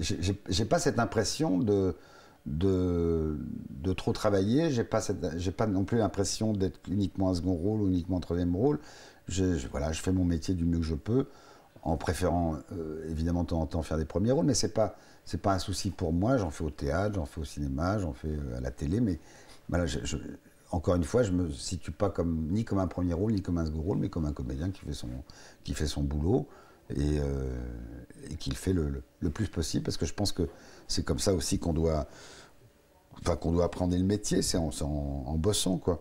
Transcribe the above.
j'ai pas cette impression de, de, trop travailler. J'ai pas j'ai pas non plus l'impression d'être uniquement un second rôle ou uniquement un troisième rôle. Je, voilà, je fais mon métier du mieux que je peux, en préférant euh, évidemment de temps en temps faire des premiers rôles, mais c'est pas c'est pas un souci pour moi. J'en fais au théâtre, j'en fais au cinéma, j'en fais euh, à la télé, mais voilà, encore une fois, je me situe pas comme ni comme un premier rôle ni comme un second rôle, mais comme un comédien qui fait son qui fait son boulot. Et, euh, qu'il fait le, le, plus possible, parce que je pense que c'est comme ça aussi qu'on doit, enfin, qu'on doit apprendre le métier, c'est en, en bossant, quoi.